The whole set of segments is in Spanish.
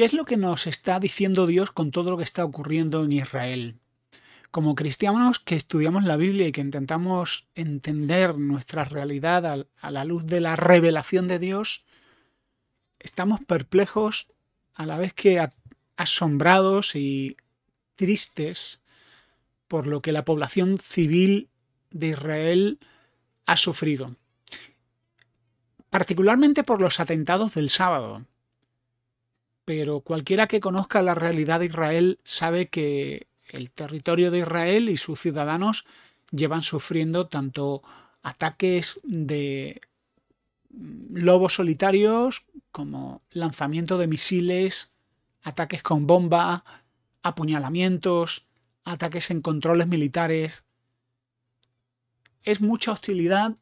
¿Qué es lo que nos está diciendo Dios con todo lo que está ocurriendo en Israel? Como cristianos que estudiamos la Biblia y que intentamos entender nuestra realidad a la luz de la revelación de Dios, estamos perplejos a la vez que asombrados y tristes por lo que la población civil de Israel ha sufrido. Particularmente por los atentados del sábado pero cualquiera que conozca la realidad de Israel sabe que el territorio de Israel y sus ciudadanos llevan sufriendo tanto ataques de mm, lobos solitarios como lanzamiento de misiles, ataques con bomba, apuñalamientos, ataques en controles militares. Es mucha hostilidad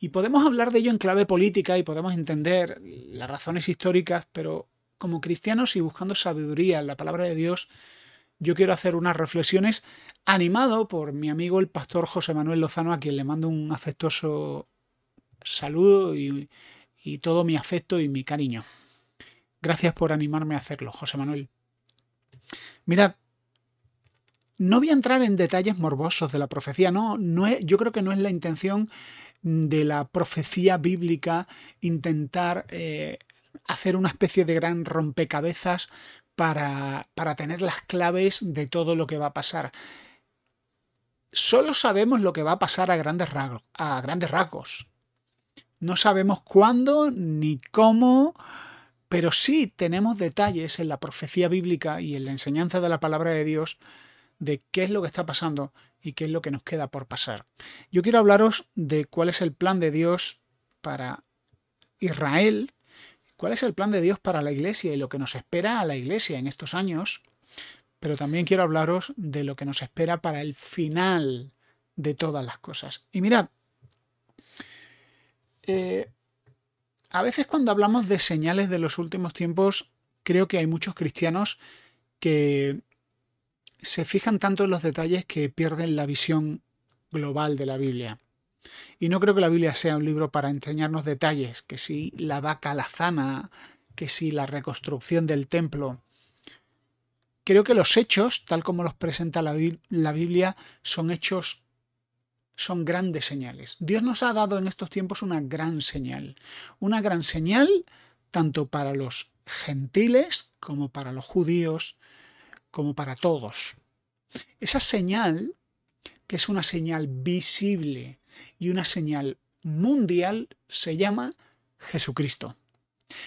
y podemos hablar de ello en clave política y podemos entender las razones históricas, pero como cristianos y buscando sabiduría en la palabra de Dios, yo quiero hacer unas reflexiones animado por mi amigo el pastor José Manuel Lozano, a quien le mando un afectuoso saludo y, todo mi afecto y mi cariño. Gracias por animarme a hacerlo, José Manuel. Mirad, no voy a entrar en detalles morbosos de la profecía, no, no es, yo creo que no es la intención de la profecía bíblica intentar eh, hacer una especie de gran rompecabezas para, tener las claves de todo lo que va a pasar solo sabemos lo que va a pasar a grandes, rasgos, a grandes rasgos. No sabemos cuándo ni cómo, pero sí tenemos detalles en la profecía bíblica y en la enseñanza de la palabra de Dios de qué es lo que está pasando y qué es lo que nos queda por pasar. Yo quiero hablaros de cuál es el plan de Dios para Israel cuál es el plan de Dios para la iglesia y lo que nos espera a la iglesia en estos años, pero también quiero hablaros de lo que nos espera para el final de todas las cosas. Y mirad, eh, a veces cuando hablamos de señales de los últimos tiempos, creo que hay muchos cristianos que se fijan tanto en los detalles que pierden la visión global de la Biblia. Y no creo que la Biblia sea un libro para enseñarnos detalles, que si la vaca zana, que si la reconstrucción del templo. Creo que los hechos, tal como los presenta la Biblia, son hechos son grandes señales. Dios nos ha dado en estos tiempos una gran señal. Una gran señal tanto para los gentiles como para los judíos, como para todos. Esa señal, que es una señal visible, y una señal mundial se llama Jesucristo.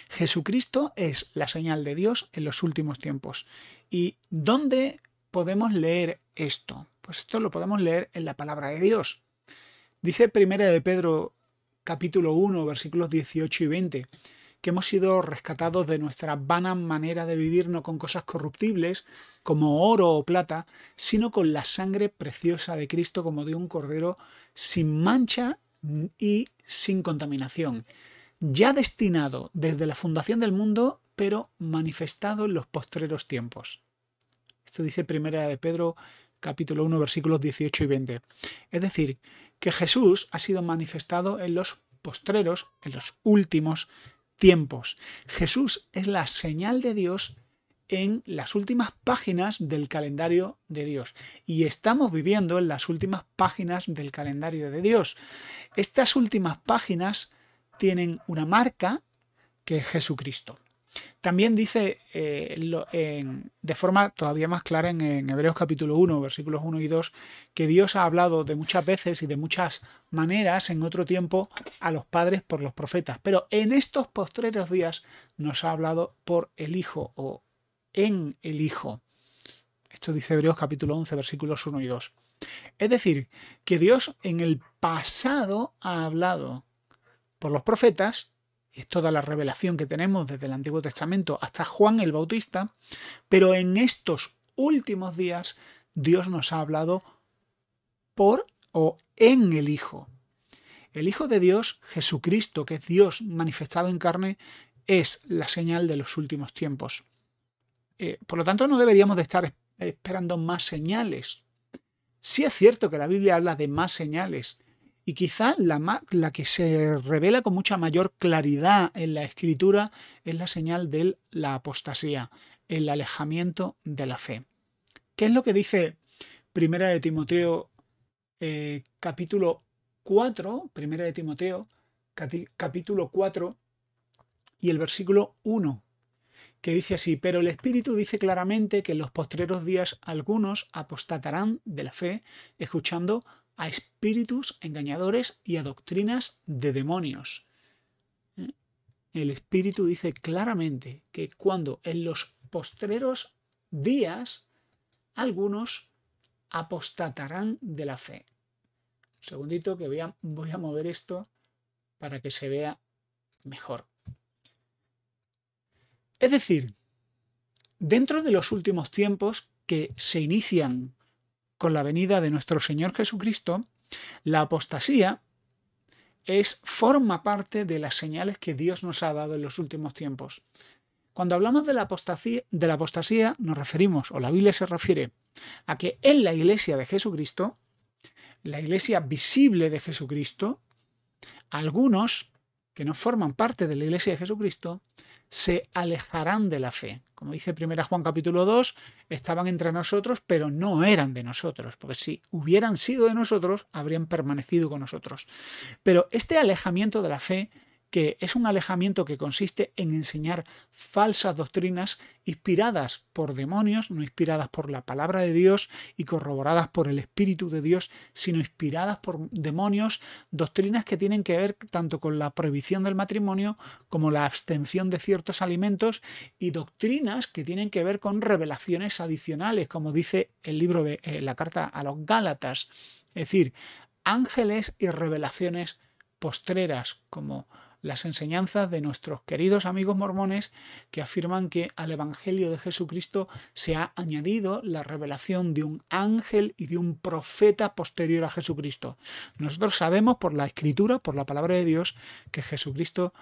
Jesucristo es la señal de Dios en los últimos tiempos. ¿Y dónde podemos leer esto? Pues esto lo podemos leer en la palabra de Dios. Dice 1, de Pedro capítulo 1 versículos 18 y 20 que hemos sido rescatados de nuestra vana manera de vivir no con cosas corruptibles como oro o plata, sino con la sangre preciosa de Cristo como de un cordero sin mancha y sin contaminación, ya destinado desde la fundación del mundo, pero manifestado en los postreros tiempos. Esto dice Primera de Pedro capítulo 1 versículos 18 y 20. Es decir, que Jesús ha sido manifestado en los postreros, en los últimos tiempos. Jesús es la señal de Dios en las últimas páginas del calendario de Dios. Y estamos viviendo en las últimas páginas del calendario de Dios. Estas últimas páginas tienen una marca que es Jesucristo. También dice eh, de forma todavía más clara en, en, Hebreos capítulo 1, versículos 1 y 2, que Dios ha hablado de muchas veces y de muchas maneras en otro tiempo a los padres por los profetas, pero en estos postreros días nos ha hablado por el Hijo o en el Hijo. Esto dice Hebreos capítulo 11, versículos 1 y 2. Es decir, que Dios en el pasado ha hablado por los profetas es toda la revelación que tenemos desde el Antiguo Testamento hasta Juan el Bautista, pero en estos últimos días Dios nos ha hablado por o en el Hijo. El Hijo de Dios, Jesucristo, que es Dios manifestado en carne, es la señal de los últimos tiempos. Eh, por lo tanto, no deberíamos de estar esperando más señales. Sí es cierto que la Biblia habla de más señales, y quizá la, que se revela con mucha mayor claridad en la escritura es la señal de la apostasía, el alejamiento de la fe. ¿Qué es lo que dice Primera de Timoteo eh, capítulo 4, Primera de Timoteo capítulo 4 y el versículo 1? que dice así, pero el Espíritu dice claramente que en los postreros días algunos apostatarán de la fe, escuchando a espíritus engañadores y a doctrinas de demonios. ¿Eh? El espíritu dice claramente que cuando en los postreros días algunos apostatarán de la fe. Un segundito que voy a, voy a mover esto para que se vea mejor. Es decir, dentro de los últimos tiempos que se inician con la venida de nuestro Señor Jesucristo, la apostasía es forma parte de las señales que Dios nos ha dado en los últimos tiempos. Cuando hablamos de la apostasía, de la apostasía nos referimos o la Biblia se refiere a que en la iglesia de Jesucristo, la iglesia visible de Jesucristo, algunos que no forman parte de la iglesia de Jesucristo se alejarán de la fe. Como dice 1 Juan capítulo 2, estaban entre nosotros, pero no eran de nosotros, porque si hubieran sido de nosotros, habrían permanecido con nosotros. Pero este alejamiento de la fe que es un alejamiento que consiste en enseñar falsas doctrinas inspiradas por demonios, no inspiradas por la palabra de Dios y corroboradas por el Espíritu de Dios, sino inspiradas por demonios, doctrinas que tienen que ver tanto con la prohibición del matrimonio como la abstención de ciertos alimentos y doctrinas que tienen que ver con revelaciones adicionales, como dice el libro de eh, la carta a los Gálatas, es decir, ángeles y revelaciones postreras como las enseñanzas de nuestros queridos amigos mormones que afirman que al Evangelio de Jesucristo se ha añadido la revelación de un ángel y de un profeta posterior a Jesucristo. Nosotros sabemos por la escritura, por la palabra de Dios, que Jesucristo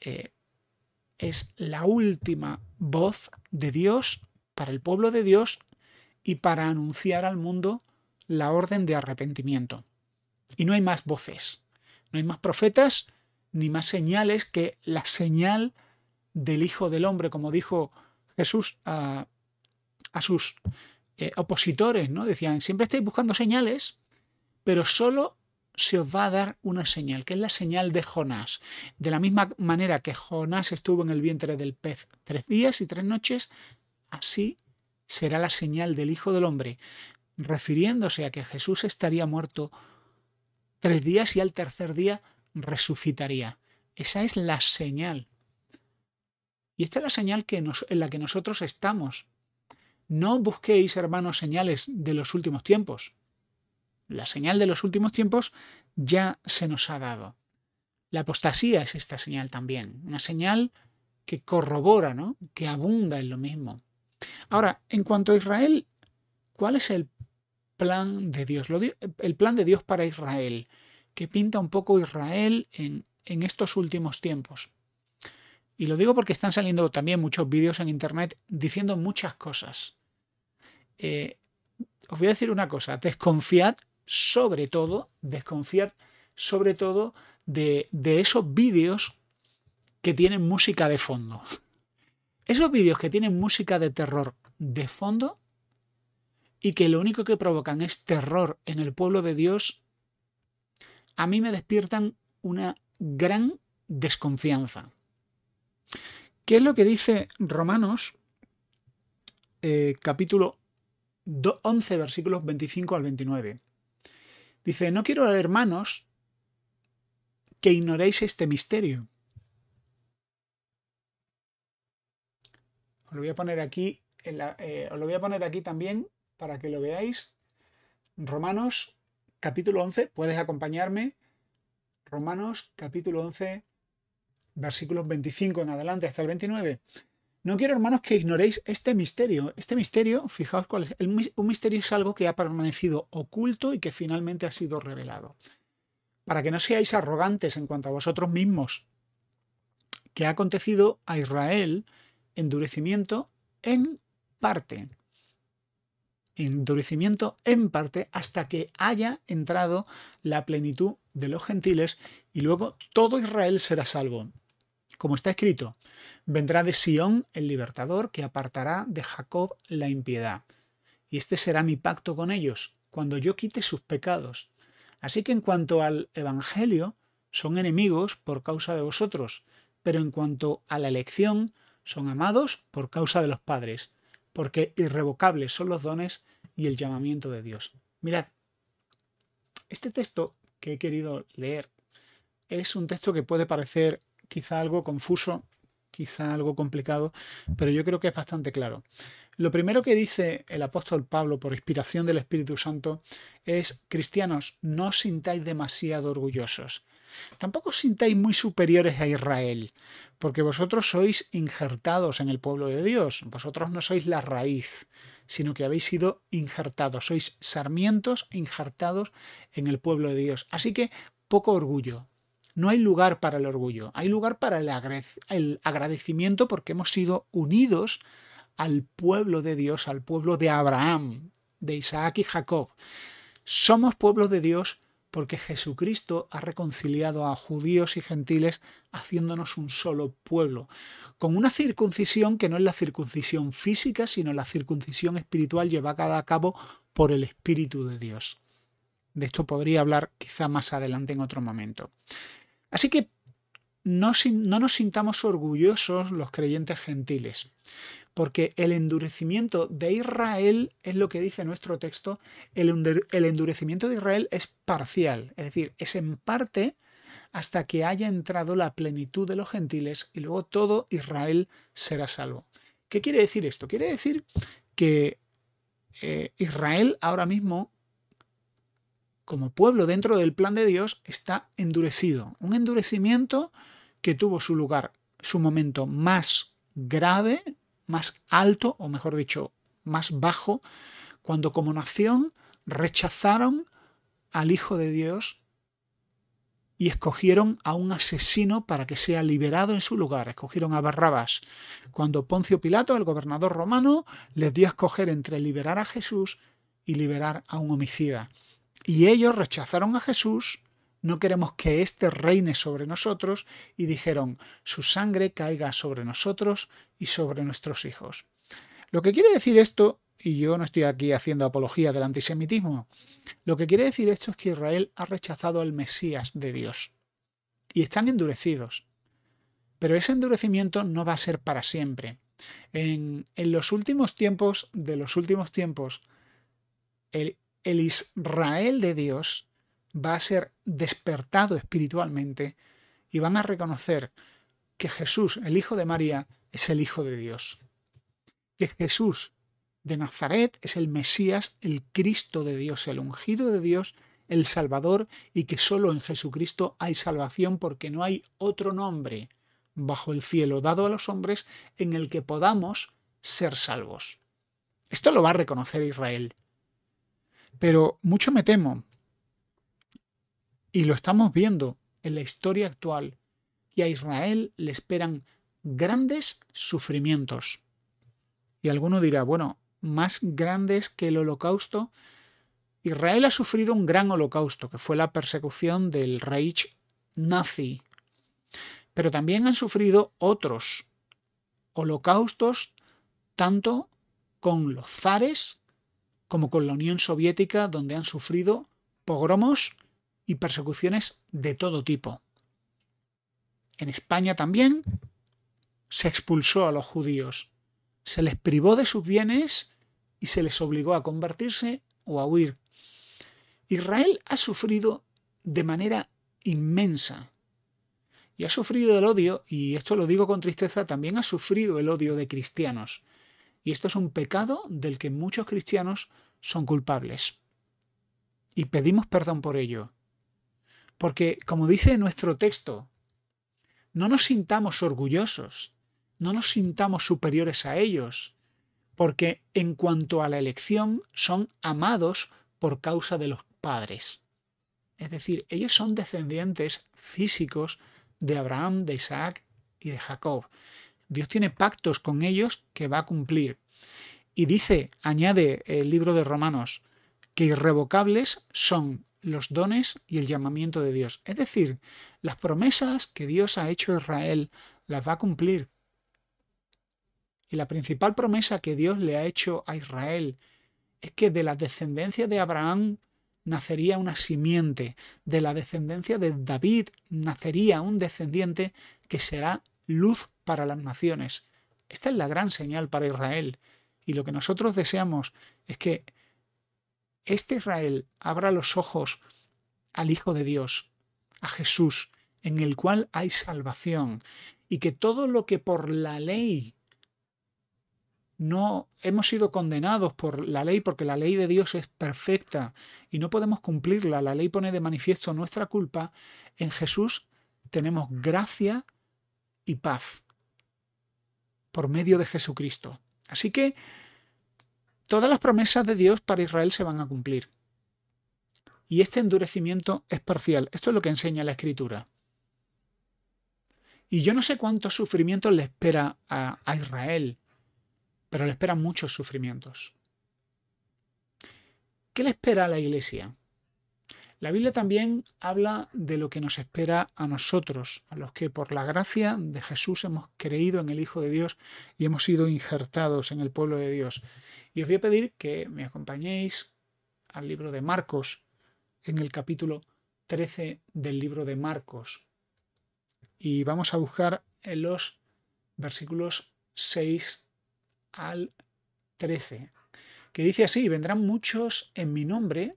eh, es la última voz de Dios para el pueblo de Dios y para anunciar al mundo la orden de arrepentimiento. Y no hay más voces, no hay más profetas, ni más señales que la señal del Hijo del Hombre, como dijo Jesús a, sus eh, opositores, ¿no? Decían, siempre estáis buscando señales, pero solo se os va a dar una señal, que es la señal de Jonás. De la misma manera que Jonás estuvo en el vientre del pez tres días y tres noches, así será la señal del Hijo del Hombre, refiriéndose a que Jesús estaría muerto tres días y al tercer día resucitaría. Esa es la señal. Y esta es la señal que en la que nosotros estamos. No busquéis, hermanos, señales de los últimos tiempos. La señal de los últimos tiempos ya se nos ha dado. La apostasía es esta señal también, una señal que corrobora, ¿no? que abunda en lo mismo. Ahora, en cuanto a Israel, ¿cuál es el plan de Dios? el plan de Dios para Israel que pinta un poco Israel en, estos últimos tiempos. Y lo digo porque están saliendo también muchos vídeos en internet diciendo muchas cosas. Eh, os voy a decir una cosa, desconfiad sobre todo, desconfiad sobre todo de, de esos vídeos que tienen música de fondo. Esos vídeos que tienen música de terror de fondo y que lo único que provocan es terror en el pueblo de Dios, a mí me despiertan una gran desconfianza. ¿Qué es lo que dice Romanos eh, capítulo 11 versículos 25 al 29? Dice, no quiero, hermanos, que ignoréis este misterio. Os lo voy a poner aquí, eh, os lo voy a poner aquí también para que lo veáis. Romanos capítulo 11, puedes acompañarme. Romanos capítulo 11, versículos 25 en adelante hasta el 29. No quiero, hermanos, que ignoréis este misterio. Este misterio, fijaos cuál es. un misterio es algo que ha permanecido oculto y que finalmente ha sido revelado. Para que no seáis arrogantes en cuanto a vosotros mismos, que ha acontecido a Israel endurecimiento en parte endurecimiento en parte hasta que haya entrado la plenitud de los gentiles y luego todo Israel será salvo. Como está escrito, vendrá de Sión el libertador que apartará de Jacob la impiedad. Y este será mi pacto con ellos, cuando yo quite sus pecados. Así que en cuanto al Evangelio, son enemigos por causa de vosotros, pero en cuanto a la elección, son amados por causa de los padres porque irrevocables son los dones y el llamamiento de Dios. Mirad, este texto que he querido leer es un texto que puede parecer quizá algo confuso, quizá algo complicado, pero yo creo que es bastante claro. Lo primero que dice el apóstol Pablo por inspiración del Espíritu Santo es, cristianos, no os sintáis demasiado orgullosos. Tampoco os sintáis muy superiores a Israel, porque vosotros sois injertados en el pueblo de Dios, vosotros no sois la raíz, sino que habéis sido injertados, sois sarmientos injertados en el pueblo de Dios. Así que poco orgullo, no hay lugar para el orgullo, hay lugar para el, agradecimiento porque hemos sido unidos al pueblo de Dios, al pueblo de Abraham, de Isaac y Jacob. Somos pueblo de Dios porque Jesucristo ha reconciliado a judíos y gentiles haciéndonos un solo pueblo, con una circuncisión que no es la circuncisión física, sino la circuncisión espiritual llevada a cabo por el Espíritu de Dios. De esto podría hablar quizá más adelante en otro momento. Así que no, no nos sintamos orgullosos los creyentes gentiles, porque el endurecimiento de Israel es lo que dice nuestro texto, el, endurecimiento de Israel es parcial, es decir, es en parte hasta que haya entrado la plenitud de los gentiles y luego todo Israel será salvo. ¿Qué quiere decir esto? Quiere decir que eh, Israel ahora mismo, como pueblo dentro del plan de Dios, está endurecido. Un endurecimiento que tuvo su lugar, su momento más grave más alto, o mejor dicho, más bajo, cuando como nación rechazaron al Hijo de Dios y escogieron a un asesino para que sea liberado en su lugar. Escogieron a Barrabas. Cuando Poncio Pilato, el gobernador romano, les dio a escoger entre liberar a Jesús y liberar a un homicida. Y ellos rechazaron a Jesús no queremos que éste reine sobre nosotros, y dijeron, su sangre caiga sobre nosotros y sobre nuestros hijos. Lo que quiere decir esto, y yo no estoy aquí haciendo apología del antisemitismo, lo que quiere decir esto es que Israel ha rechazado al Mesías de Dios, y están endurecidos. Pero ese endurecimiento no va a ser para siempre. En, en los últimos tiempos, de los últimos tiempos, el, el Israel de Dios va a ser despertado espiritualmente y van a reconocer que Jesús, el Hijo de María, es el Hijo de Dios. Que Jesús de Nazaret es el Mesías, el Cristo de Dios, el ungido de Dios, el Salvador, y que solo en Jesucristo hay salvación porque no hay otro nombre bajo el cielo dado a los hombres en el que podamos ser salvos. Esto lo va a reconocer Israel. Pero mucho me temo y lo estamos viendo en la historia actual, que a Israel le esperan grandes sufrimientos. Y alguno dirá, bueno, más grandes que el holocausto. Israel ha sufrido un gran holocausto, que fue la persecución del Reich nazi. Pero también han sufrido otros holocaustos, tanto con los zares como con la Unión Soviética, donde han sufrido pogromos y persecuciones de todo tipo. En España también se expulsó a los judíos, se les privó de sus bienes y se les obligó a convertirse o a huir. Israel ha sufrido de manera inmensa y ha sufrido el odio, y esto lo digo con tristeza, también ha sufrido el odio de cristianos. Y esto es un pecado del que muchos cristianos son culpables. Y pedimos perdón por ello. Porque, como dice nuestro texto, no nos sintamos orgullosos, no nos sintamos superiores a ellos, porque en cuanto a la elección son amados por causa de los padres. Es decir, ellos son descendientes físicos de Abraham, de Isaac y de Jacob. Dios tiene pactos con ellos que va a cumplir. Y dice, añade el libro de Romanos, que irrevocables son los dones y el llamamiento de Dios. Es decir, las promesas que Dios ha hecho a Israel las va a cumplir. Y la principal promesa que Dios le ha hecho a Israel es que de la descendencia de Abraham nacería una simiente, de la descendencia de David nacería un descendiente que será luz para las naciones. Esta es la gran señal para Israel. Y lo que nosotros deseamos es que este Israel abra los ojos al Hijo de Dios, a Jesús, en el cual hay salvación, y que todo lo que por la ley no hemos sido condenados por la ley, porque la ley de Dios es perfecta y no podemos cumplirla, la ley pone de manifiesto nuestra culpa, en Jesús tenemos gracia y paz por medio de Jesucristo. Así que todas las promesas de Dios para Israel se van a cumplir. Y este endurecimiento es parcial. Esto es lo que enseña la Escritura. Y yo no sé cuántos sufrimientos le espera a, Israel, pero le esperan muchos sufrimientos. ¿Qué le espera a la iglesia? La Biblia también habla de lo que nos espera a nosotros, a los que por la gracia de Jesús hemos creído en el Hijo de Dios y hemos sido injertados en el pueblo de Dios. Y os voy a pedir que me acompañéis al libro de Marcos, en el capítulo 13 del libro de Marcos. Y vamos a buscar en los versículos 6 al 13, que dice así, vendrán muchos en mi nombre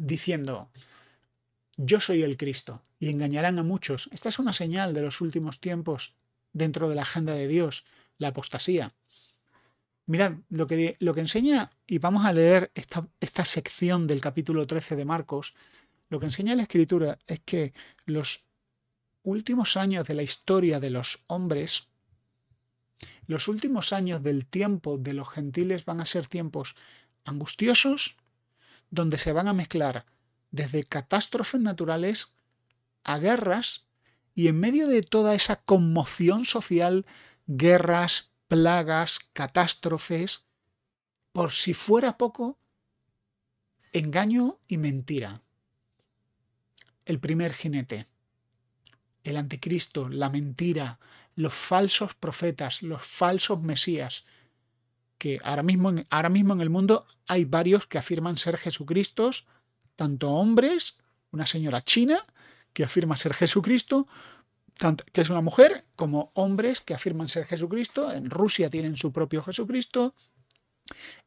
diciendo, yo soy el Cristo, y engañarán a muchos. Esta es una señal de los últimos tiempos dentro de la agenda de Dios, la apostasía. Mirad, lo que, lo que enseña, y vamos a leer esta, esta sección del capítulo 13 de Marcos, lo que enseña la escritura es que los últimos años de la historia de los hombres, los últimos años del tiempo de los gentiles van a ser tiempos angustiosos, donde se van a mezclar desde catástrofes naturales a guerras y en medio de toda esa conmoción social, guerras, plagas, catástrofes, por si fuera poco, engaño y mentira. El primer jinete, el anticristo, la mentira, los falsos profetas, los falsos mesías, que ahora mismo, ahora mismo en el mundo hay varios que afirman ser Jesucristos, tanto hombres, una señora china que afirma ser Jesucristo, que es una mujer, como hombres que afirman ser Jesucristo. En Rusia tienen su propio Jesucristo,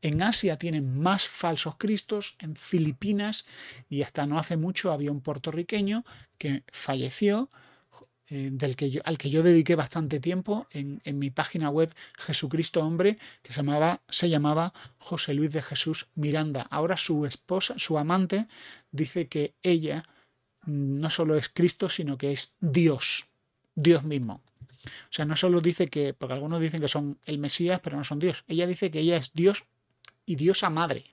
en Asia tienen más falsos cristos, en Filipinas, y hasta no hace mucho había un puertorriqueño que falleció eh, del que yo, al que yo dediqué bastante tiempo en, mi página web Jesucristo Hombre, que se llamaba, se llamaba José Luis de Jesús Miranda. Ahora su esposa, su amante, dice que ella mm, no solo es Cristo, sino que es Dios, Dios mismo. O sea, no solo dice que, porque algunos dicen que son el Mesías, pero no son Dios. Ella dice que ella es Dios y diosa madre.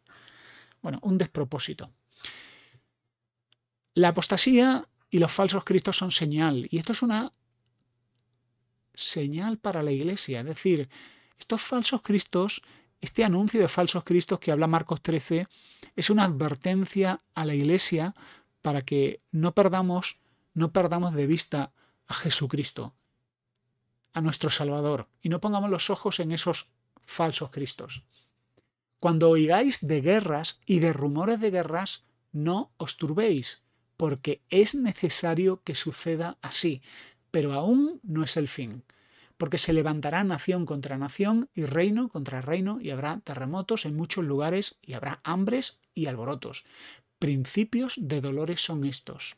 Bueno, un despropósito. La apostasía y los falsos cristos son señal. Y esto es una señal para la iglesia. Es decir, estos falsos cristos, este anuncio de falsos cristos que habla Marcos 13, es una advertencia a la iglesia para que no perdamos, no perdamos de vista a Jesucristo, a nuestro Salvador, y no pongamos los ojos en esos falsos cristos. Cuando oigáis de guerras y de rumores de guerras, no os turbéis porque es necesario que suceda así, pero aún no es el fin porque se levantará nación contra nación y reino contra reino y habrá terremotos en muchos lugares y habrá hambres y alborotos. Principios de dolores son estos.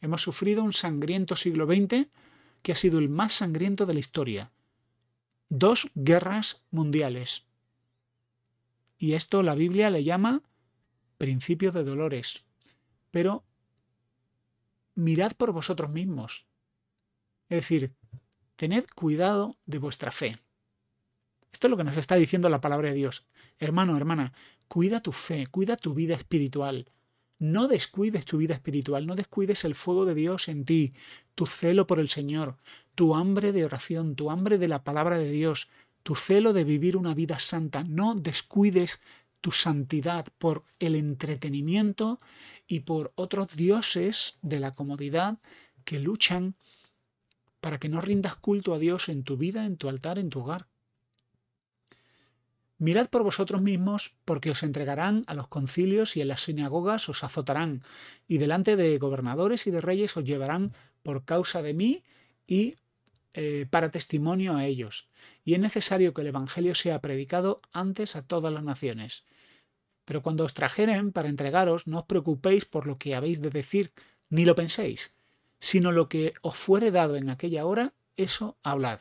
Hemos sufrido un sangriento siglo XX que ha sido el más sangriento de la historia. Dos guerras mundiales. Y esto la Biblia le llama principios de dolores. Pero mirad por vosotros mismos. Es decir, tened cuidado de vuestra fe. Esto es lo que nos está diciendo la palabra de Dios. Hermano, hermana, cuida tu fe, cuida tu vida espiritual. No descuides tu vida espiritual, no descuides el fuego de Dios en ti, tu celo por el Señor, tu hambre de oración, tu hambre de la palabra de Dios, tu celo de vivir una vida santa. No descuides tu santidad por el entretenimiento y por otros dioses de la comodidad que luchan para que no rindas culto a Dios en tu vida, en tu altar, en tu hogar. Mirad por vosotros mismos, porque os entregarán a los concilios y en las sinagogas os azotarán, y delante de gobernadores y de reyes os llevarán por causa de mí y eh, para testimonio a ellos. Y es necesario que el Evangelio sea predicado antes a todas las naciones pero cuando os trajeren para entregaros, no os preocupéis por lo que habéis de decir, ni lo penséis, sino lo que os fuere dado en aquella hora, eso hablad.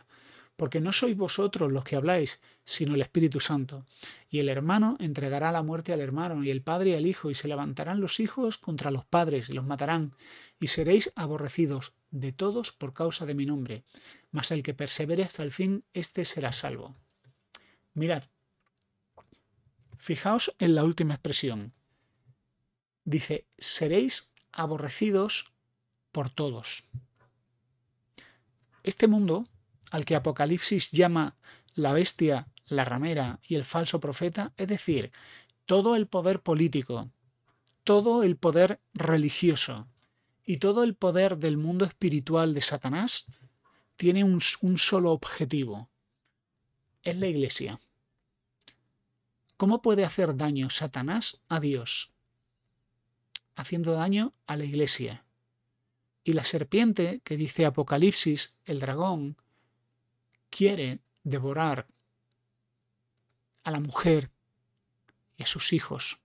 Porque no sois vosotros los que habláis, sino el Espíritu Santo. Y el hermano entregará la muerte al hermano, y el padre al hijo, y se levantarán los hijos contra los padres, y los matarán, y seréis aborrecidos de todos por causa de mi nombre. Mas el que persevere hasta el fin, éste será salvo. Mirad, Fijaos en la última expresión. Dice, seréis aborrecidos por todos. Este mundo, al que Apocalipsis llama la bestia, la ramera y el falso profeta, es decir, todo el poder político, todo el poder religioso y todo el poder del mundo espiritual de Satanás, tiene un, solo objetivo. Es la iglesia. ¿Cómo puede hacer daño Satanás a Dios? Haciendo daño a la iglesia. Y la serpiente, que dice Apocalipsis, el dragón, quiere devorar a la mujer y a sus hijos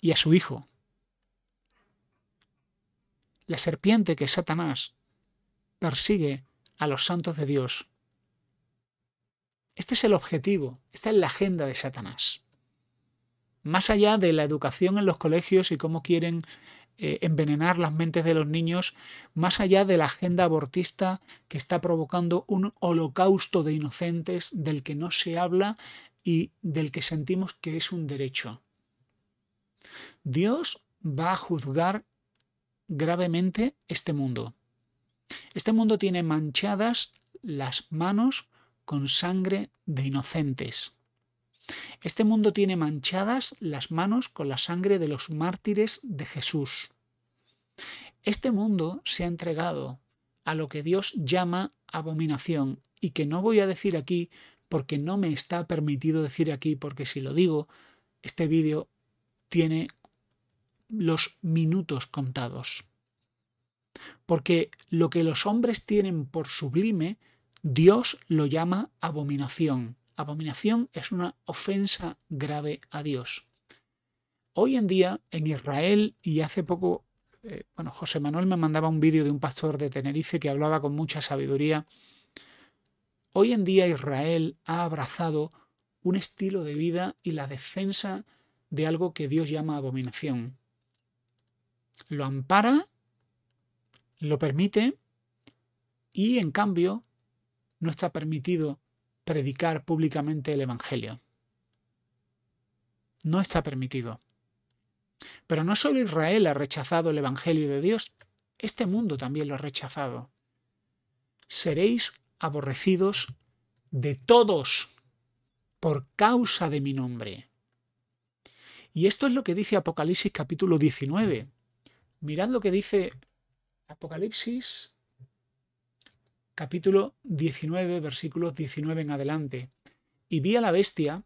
y a su hijo. La serpiente que Satanás persigue a los santos de Dios este es el objetivo, esta es la agenda de Satanás. Más allá de la educación en los colegios y cómo quieren eh, envenenar las mentes de los niños, más allá de la agenda abortista que está provocando un holocausto de inocentes del que no se habla y del que sentimos que es un derecho. Dios va a juzgar gravemente este mundo. Este mundo tiene manchadas las manos con sangre de inocentes. Este mundo tiene manchadas las manos con la sangre de los mártires de Jesús. Este mundo se ha entregado a lo que Dios llama abominación y que no voy a decir aquí porque no me está permitido decir aquí porque si lo digo, este vídeo tiene los minutos contados. Porque lo que los hombres tienen por sublime, Dios lo llama abominación. Abominación es una ofensa grave a Dios. Hoy en día en Israel y hace poco, eh, bueno, José Manuel me mandaba un vídeo de un pastor de Tenerife que hablaba con mucha sabiduría. Hoy en día Israel ha abrazado un estilo de vida y la defensa de algo que Dios llama abominación. Lo ampara, lo permite y en cambio no está permitido predicar públicamente el Evangelio. No está permitido. Pero no solo Israel ha rechazado el Evangelio de Dios, este mundo también lo ha rechazado. Seréis aborrecidos de todos por causa de mi nombre. Y esto es lo que dice Apocalipsis capítulo 19. Mirad lo que dice Apocalipsis capítulo 19, versículos 19 en adelante. Y vi a la bestia,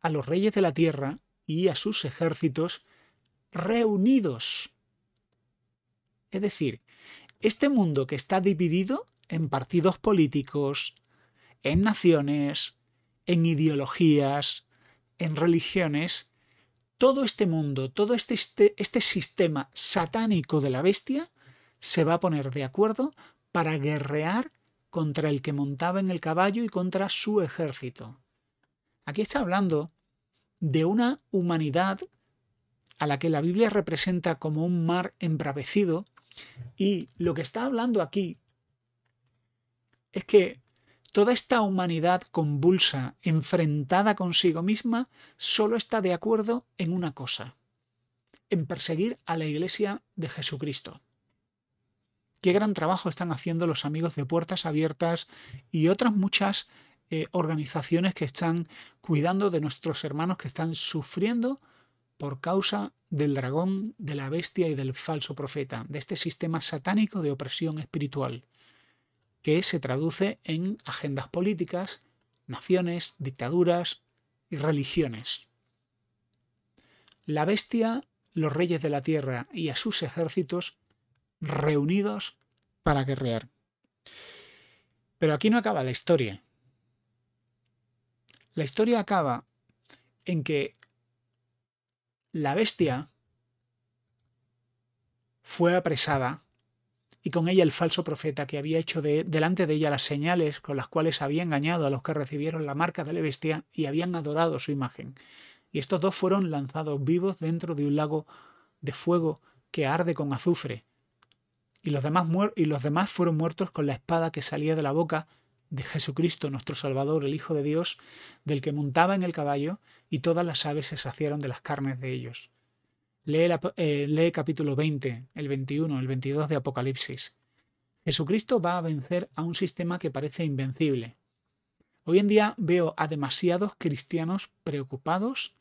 a los reyes de la tierra y a sus ejércitos reunidos. Es decir, este mundo que está dividido en partidos políticos, en naciones, en ideologías, en religiones, todo este mundo, todo este, este, este sistema satánico de la bestia se va a poner de acuerdo para guerrear contra el que montaba en el caballo y contra su ejército. Aquí está hablando de una humanidad a la que la Biblia representa como un mar embravecido y lo que está hablando aquí es que toda esta humanidad convulsa, enfrentada consigo misma, solo está de acuerdo en una cosa, en perseguir a la iglesia de Jesucristo qué gran trabajo están haciendo los amigos de Puertas Abiertas y otras muchas eh, organizaciones que están cuidando de nuestros hermanos que están sufriendo por causa del dragón, de la bestia y del falso profeta, de este sistema satánico de opresión espiritual, que se traduce en agendas políticas, naciones, dictaduras y religiones. La bestia, los reyes de la tierra y a sus ejércitos reunidos para guerrear. Pero aquí no acaba la historia. La historia acaba en que la bestia fue apresada y con ella el falso profeta que había hecho delante de ella las señales con las cuales había engañado a los que recibieron la marca de la bestia y habían adorado su imagen. Y estos dos fueron lanzados vivos dentro de un lago de fuego que arde con azufre, y los, demás y los demás fueron muertos con la espada que salía de la boca de Jesucristo nuestro Salvador, el Hijo de Dios, del que montaba en el caballo, y todas las aves se saciaron de las carnes de ellos. Lee, eh, lee capítulo 20, el 21, el 22 de Apocalipsis. Jesucristo va a vencer a un sistema que parece invencible. Hoy en día veo a demasiados cristianos preocupados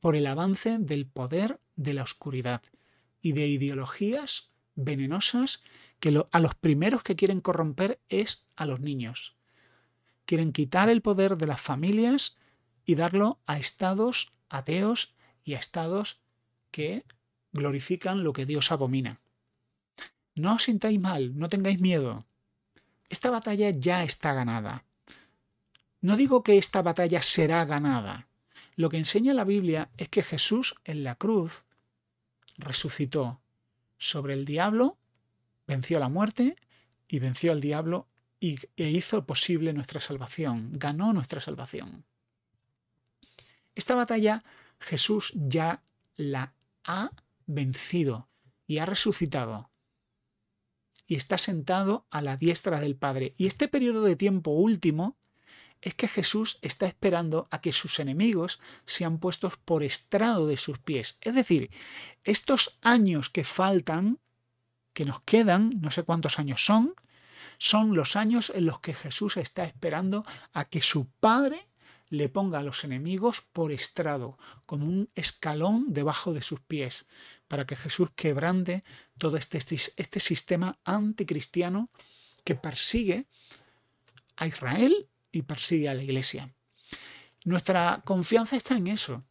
por el avance del poder de la oscuridad y de ideologías venenosas que a los primeros que quieren corromper es a los niños. Quieren quitar el poder de las familias y darlo a estados ateos y a estados que glorifican lo que Dios abomina. No os sintáis mal, no tengáis miedo. Esta batalla ya está ganada. No digo que esta batalla será ganada. Lo que enseña la Biblia es que Jesús en la cruz resucitó sobre el diablo, venció la muerte y venció al diablo y, e hizo posible nuestra salvación, ganó nuestra salvación. Esta batalla Jesús ya la ha vencido y ha resucitado y está sentado a la diestra del Padre. Y este periodo de tiempo último es que Jesús está esperando a que sus enemigos sean puestos por estrado de sus pies. Es decir, estos años que faltan, que nos quedan, no sé cuántos años son, son los años en los que Jesús está esperando a que su Padre le ponga a los enemigos por estrado, como un escalón debajo de sus pies, para que Jesús quebrante todo este, este sistema anticristiano que persigue a Israel y persigue a la iglesia. Nuestra confianza está en eso,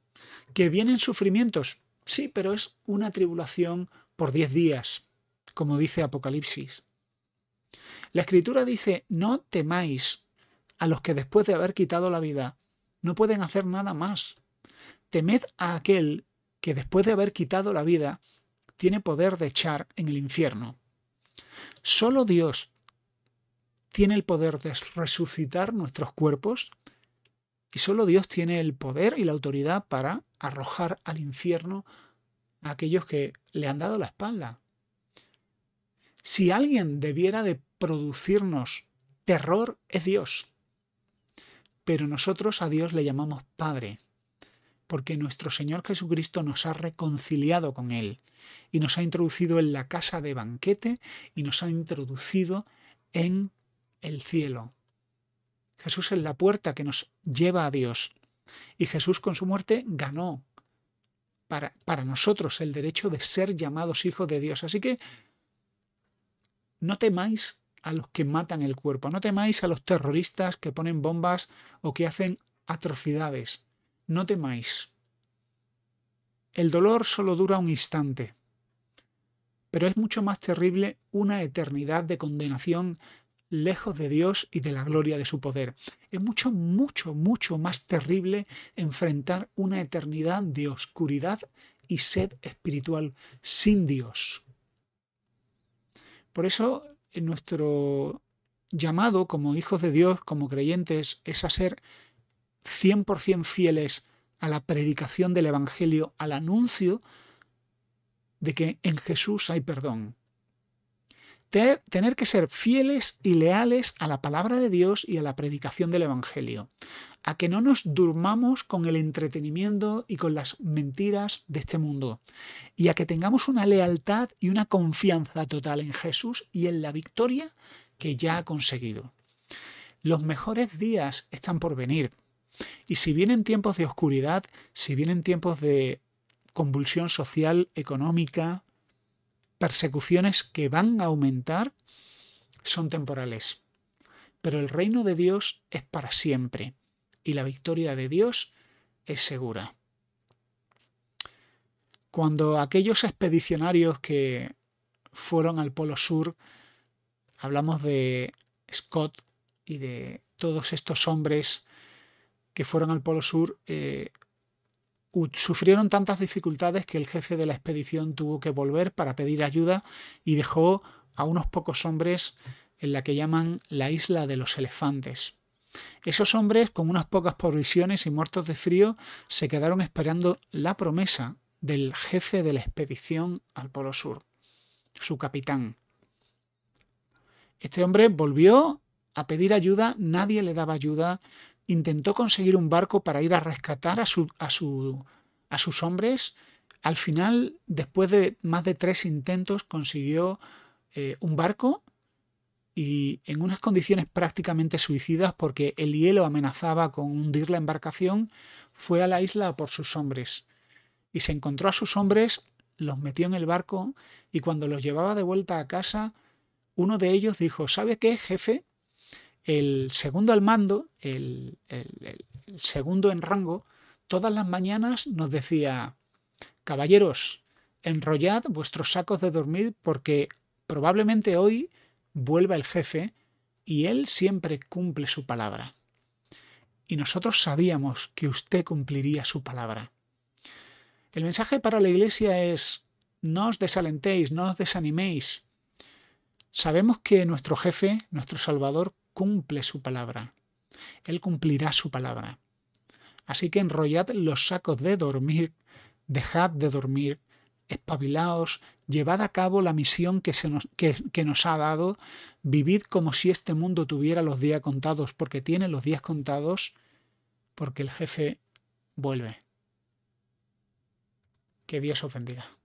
que vienen sufrimientos, sí, pero es una tribulación por diez días, como dice Apocalipsis. La escritura dice, no temáis a los que después de haber quitado la vida no pueden hacer nada más. Temed a aquel que después de haber quitado la vida tiene poder de echar en el infierno. Solo Dios tiene el poder de resucitar nuestros cuerpos y solo Dios tiene el poder y la autoridad para arrojar al infierno a aquellos que le han dado la espalda. Si alguien debiera de producirnos terror es Dios. Pero nosotros a Dios le llamamos Padre, porque nuestro Señor Jesucristo nos ha reconciliado con Él y nos ha introducido en la casa de banquete y nos ha introducido en el cielo. Jesús es la puerta que nos lleva a Dios. Y Jesús con su muerte ganó para, nosotros el derecho de ser llamados hijos de Dios. Así que no temáis a los que matan el cuerpo, no temáis a los terroristas que ponen bombas o que hacen atrocidades, no temáis. El dolor solo dura un instante, pero es mucho más terrible una eternidad de condenación lejos de Dios y de la gloria de su poder. Es mucho, mucho, mucho más terrible enfrentar una eternidad de oscuridad y sed espiritual sin Dios. Por eso en nuestro llamado como hijos de Dios, como creyentes, es a ser 100% fieles a la predicación del Evangelio, al anuncio de que en Jesús hay perdón, tener que ser fieles y leales a la palabra de Dios y a la predicación del Evangelio, a que no nos durmamos con el entretenimiento y con las mentiras de este mundo, y a que tengamos una lealtad y una confianza total en Jesús y en la victoria que ya ha conseguido. Los mejores días están por venir, y si vienen tiempos de oscuridad, si vienen tiempos de convulsión social, económica, persecuciones que van a aumentar son temporales. Pero el reino de Dios es para siempre y la victoria de Dios es segura. Cuando aquellos expedicionarios que fueron al Polo Sur, hablamos de Scott y de todos estos hombres que fueron al Polo Sur, eh, sufrieron tantas dificultades que el jefe de la expedición tuvo que volver para pedir ayuda y dejó a unos pocos hombres en la que llaman la isla de los elefantes. Esos hombres, con unas pocas provisiones y muertos de frío, se quedaron esperando la promesa del jefe de la expedición al Polo Sur, su capitán. Este hombre volvió a pedir ayuda, nadie le daba ayuda, intentó conseguir un barco para ir a rescatar a, a, sus hombres. Al final, después de más de tres intentos, consiguió eh, un barco y en unas condiciones prácticamente suicidas porque el hielo amenazaba con hundir la embarcación, fue a la isla por sus hombres. Y se encontró a sus hombres, los metió en el barco y cuando los llevaba de vuelta a casa, uno de ellos dijo, ¿sabe qué, jefe? El segundo al mando, el, segundo en rango, todas las mañanas nos decía, caballeros, enrollad vuestros sacos de dormir porque probablemente hoy vuelva el jefe y él siempre cumple su palabra. Y nosotros sabíamos que usted cumpliría su palabra. El mensaje para la iglesia es, no os desalentéis, no os desaniméis. Sabemos que nuestro jefe, nuestro Salvador, cumple su palabra. Él cumplirá su palabra. Así que enrollad los sacos de dormir, dejad de dormir, espabilaos, llevad a cabo la misión que, nos, nos ha dado, vivid como si este mundo tuviera los días contados, porque tiene los días contados, porque el jefe vuelve. Que Dios os bendiga.